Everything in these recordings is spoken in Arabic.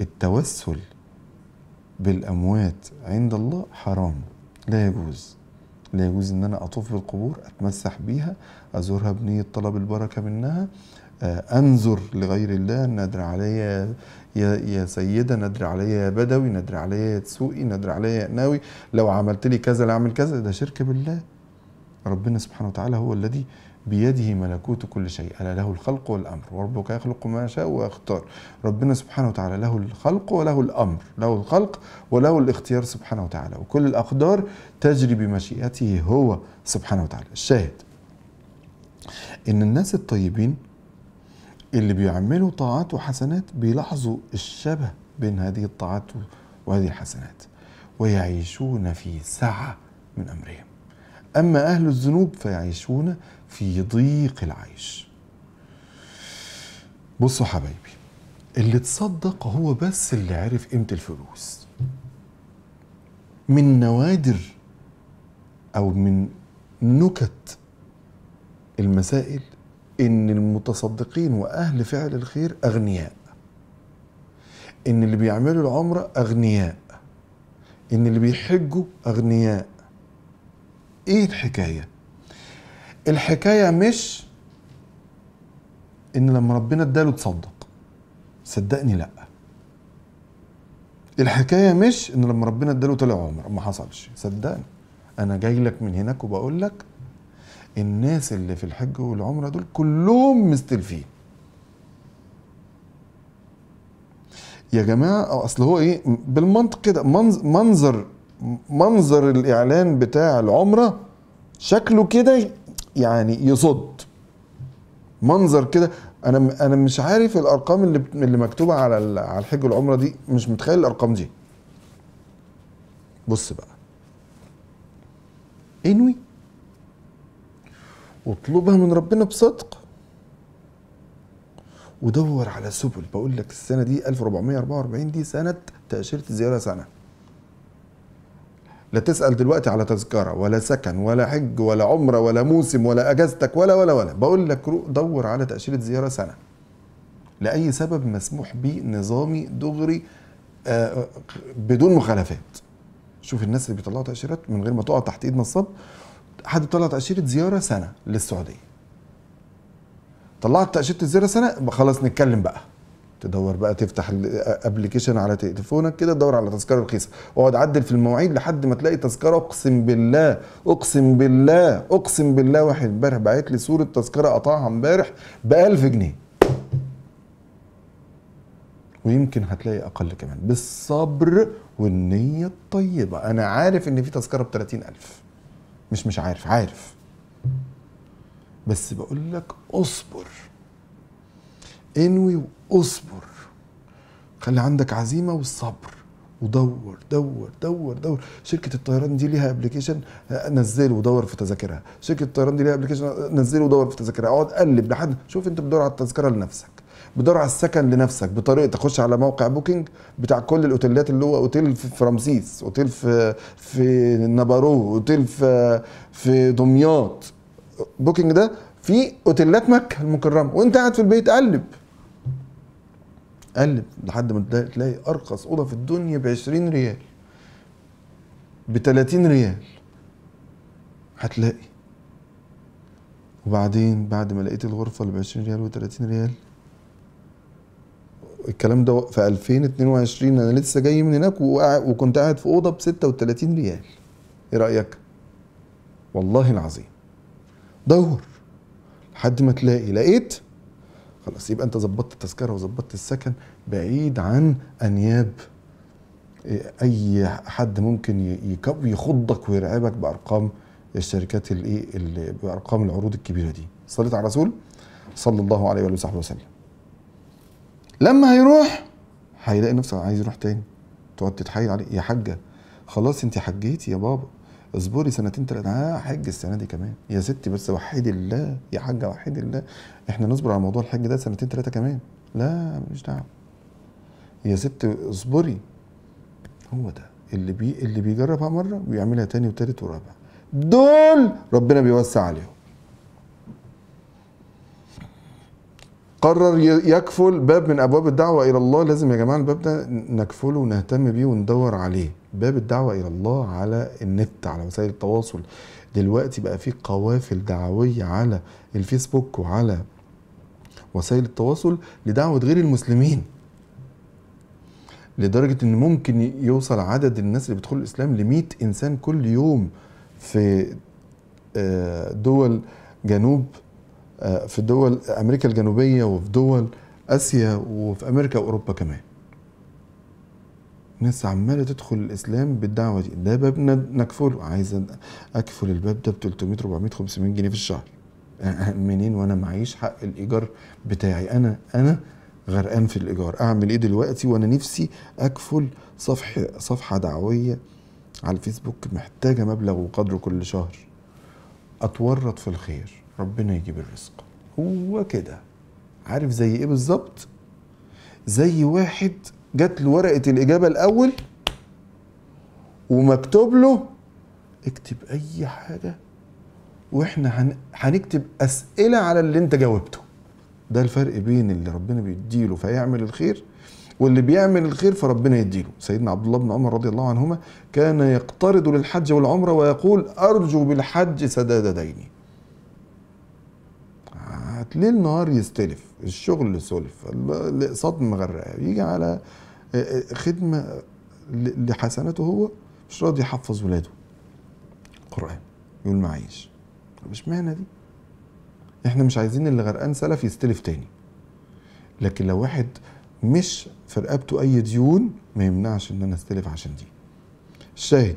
التوسل بالأموات عند الله حرام لا يجوز لا يجوز ان انا اطوف بالقبور اتمسح بيها ازورها بنيه طلب البركه منها آه، انذر لغير الله ندر عليا يا, يا سيده ندر عليا يا بدوي ندر عليا يا تسوقي ندر عليا يا ناوي لو عملت لي كذا لأعمل كذا ده شرك بالله ربنا سبحانه وتعالى هو الذي بيده ملكوت كل شيء ألا له الخلق والأمر وربك يخلق ما يشاء ويختار ربنا سبحانه وتعالى له الخلق وله الأمر له الخلق وله الاختيار سبحانه وتعالى وكل الأقدار تجري بمشيئته هو سبحانه وتعالى الشاهد إن الناس الطيبين اللي بيعملوا طاعات وحسنات بيلاحظوا الشبه بين هذه الطاعات وهذه الحسنات ويعيشون في سعة من أمرهم أما أهل الذنوب فيعيشون في ضيق العيش بصوا حبايبي اللي تصدق هو بس اللي عرف قيمة الفلوس من نوادر أو من نكت المسائل إن المتصدقين وأهل فعل الخير أغنياء إن اللي بيعملوا العمرة أغنياء إن اللي بيحجوا أغنياء إيه الحكاية؟ الحكايه مش ان لما ربنا اداله تصدق صدقني لا الحكايه مش ان لما ربنا اداله طلع عمر ما حصلش صدقني انا جاي لك من هناك وبقول لك الناس اللي في الحج والعمره دول كلهم مستلفين يا جماعه اصل هو ايه بالمنطق كده منظر منظر الاعلان بتاع العمره شكله كده يعني يصد منظر كده انا انا مش عارف الارقام اللي اللي مكتوبه على على الحج والعمره دي مش متخيل الارقام دي بص بقى انوي واطلبها من ربنا بصدق ودور على سبل بقول لك السنه دي 1444 دي سنه تاشيره الزياره سنه لا تسال دلوقتي على تذكره ولا سكن ولا حج ولا عمره ولا موسم ولا اجازتك ولا ولا ولا بقول لك روح دور على تاشيره زياره سنه لاي سبب مسموح به نظامي دغري آه، بدون مخالفات شوف الناس اللي بيطلعوا تاشيرات من غير ما تقع تحت ايد نصاب حد طلع تاشيره زياره سنه للسعوديه طلعت تاشيره الزياره سنه خلاص نتكلم بقى تدور بقى تفتح الابلكيشن على تليفونك كده تدور على تذكره رخيصه واقعد عدل في المواعيد لحد ما تلاقي تذكره اقسم بالله اقسم بالله اقسم بالله واحد امبارح بعت لي صوره تذكره قطعها امبارح ب 1000 جنيه ويمكن هتلاقي اقل كمان بالصبر والنيه الطيبه انا عارف ان في تذكره ب 30000 مش مش عارف عارف بس بقول لك اصبر انوي اصبر خلي عندك عزيمه والصبر ودور دور دور دور شركه الطيران دي ليها ابلكيشن نزله ودور في تذاكرها شركه الطيران دي ليها ابلكيشن نزله ودور في تذاكرها اقعد قلب لحد شوف انت بتدور على التذكره لنفسك بتدور على السكن لنفسك بطريقه تخش على موقع بوكينج بتاع كل الاوتيلات اللي هو اوتيل في رمسيس اوتيل في في نابارو اوتيل في في دمياط بوكينج ده في اوتيلات مكه المكرمه وانت قاعد في البيت قلب قلب لحد ما تلاقي ارخص اوضه في الدنيا ب 20 ريال ب 30 ريال هتلاقي وبعدين بعد ما لقيت الغرفه اللي ب 20 ريال و 30 ريال الكلام ده في 2022 انا لسه جاي من هناك وكنت قاعد في اوضه ب 36 ريال ايه رايك والله العظيم دور لحد ما تلاقي لقيت خلاص يبقى انت ظبطت التذكره وظبطت السكن بعيد عن انياب إيه، اي حد ممكن يخضك ويرعبك بارقام الشركات الايه بارقام العروض الكبيره دي صليت على الرسول صلى الله عليه واله وصحبه وسلم لما هيروح هيلاقي نفسه عايز يروح تاني تقعد تتحايل عليه يا حاجه خلاص انت حجيتي يا بابا اصبري سنتين ثلاثه آه، حج السنه دي كمان يا ستي بس وحدي الله يا حاجه وحدي الله احنا نصبر على موضوع الحج ده سنتين ثلاثه كمان لا مش دعوه يا ستي اصبري هو ده اللي بي اللي بيجربها مره بيعملها تاني وتالت ورابع دول ربنا بيوسع عليهم قرر يكفل باب من ابواب الدعوه الى الله لازم يا جماعه الباب ده نكفله ونهتم بيه وندور عليه باب الدعوة إلى الله على النت على وسائل التواصل دلوقتي بقى في قوافل دعوية على الفيسبوك وعلى وسائل التواصل لدعوة غير المسلمين لدرجة ان ممكن يوصل عدد الناس اللي بتدخل الاسلام لمئة 100 انسان كل يوم في آه، دول جنوب آه، في دول امريكا الجنوبية وفي دول اسيا وفي امريكا واوروبا كمان ناس عماله تدخل الاسلام بالدعوه دي ده باب نكفله عايز اكفل الباب ده ب 300 400 500 جنيه في الشهر منين وانا معيش حق الايجار بتاعي انا انا غرقان في الايجار اعمل ايه دلوقتي وانا نفسي اكفل صفحه صفحه دعويه على الفيسبوك محتاجه مبلغ وقدره كل شهر اتورط في الخير ربنا يجيب الرزق هو كده عارف زي ايه بالظبط زي واحد جات له ورقه الاجابه الاول ومكتوب له اكتب اي حاجه واحنا هنكتب اسئله على اللي انت جاوبته ده الفرق بين اللي ربنا بيديله فيعمل الخير واللي بيعمل الخير فربنا يديله سيدنا عبد الله بن عمر رضي الله عنهما كان يقترض للحج والعمرة ويقول أرجو بالحج سداد ديني ليل نهار يستلف الشغل سلف الاقساط مغرقه يجي على خدمه لحسناته هو مش راضي يحفظ ولاده قران يقول معيش مش اشمعنى دي احنا مش عايزين اللي غرقان سلف يستلف تاني لكن لو واحد مش في رقبته اي ديون ما يمنعش ان انا استلف عشان دي الشاهد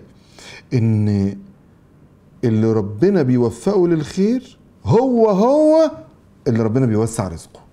ان اللي ربنا بيوفقه للخير هو هو اللي ربنا بيوسع رزقه